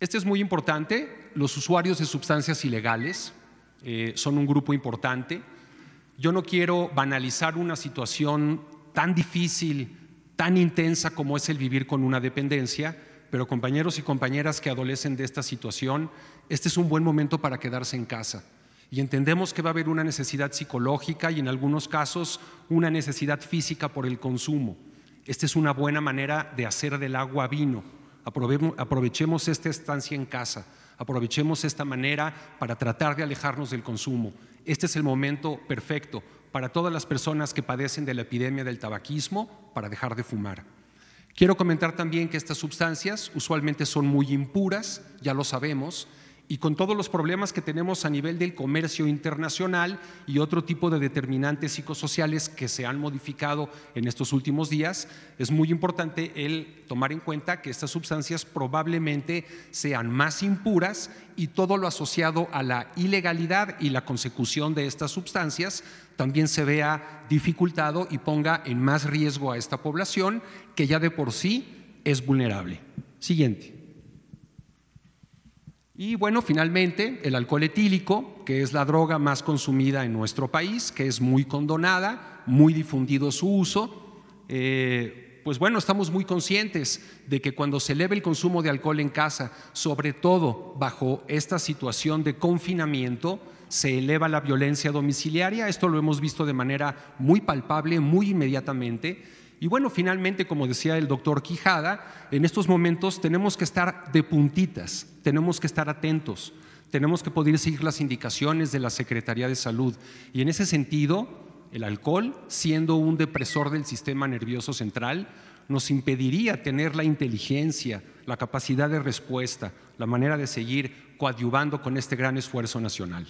Este es muy importante. Los usuarios de sustancias ilegales eh, son un grupo importante. Yo no quiero banalizar una situación tan difícil, tan intensa como es el vivir con una dependencia, pero compañeros y compañeras que adolecen de esta situación, este es un buen momento para quedarse en casa. Y entendemos que va a haber una necesidad psicológica y en algunos casos una necesidad física por el consumo. Esta es una buena manera de hacer del agua vino Aprovechemos esta estancia en casa, aprovechemos esta manera para tratar de alejarnos del consumo. Este es el momento perfecto para todas las personas que padecen de la epidemia del tabaquismo para dejar de fumar. Quiero comentar también que estas sustancias usualmente son muy impuras, ya lo sabemos, y con todos los problemas que tenemos a nivel del comercio internacional y otro tipo de determinantes psicosociales que se han modificado en estos últimos días, es muy importante el tomar en cuenta que estas sustancias probablemente sean más impuras y todo lo asociado a la ilegalidad y la consecución de estas sustancias también se vea dificultado y ponga en más riesgo a esta población que ya de por sí es vulnerable. Siguiente. Y bueno, finalmente, el alcohol etílico, que es la droga más consumida en nuestro país, que es muy condonada, muy difundido su uso. Eh, pues bueno, estamos muy conscientes de que cuando se eleva el consumo de alcohol en casa, sobre todo bajo esta situación de confinamiento, se eleva la violencia domiciliaria. Esto lo hemos visto de manera muy palpable, muy inmediatamente. Y bueno, finalmente, como decía el doctor Quijada, en estos momentos tenemos que estar de puntitas, tenemos que estar atentos, tenemos que poder seguir las indicaciones de la Secretaría de Salud. Y en ese sentido, el alcohol, siendo un depresor del sistema nervioso central, nos impediría tener la inteligencia, la capacidad de respuesta, la manera de seguir coadyuvando con este gran esfuerzo nacional.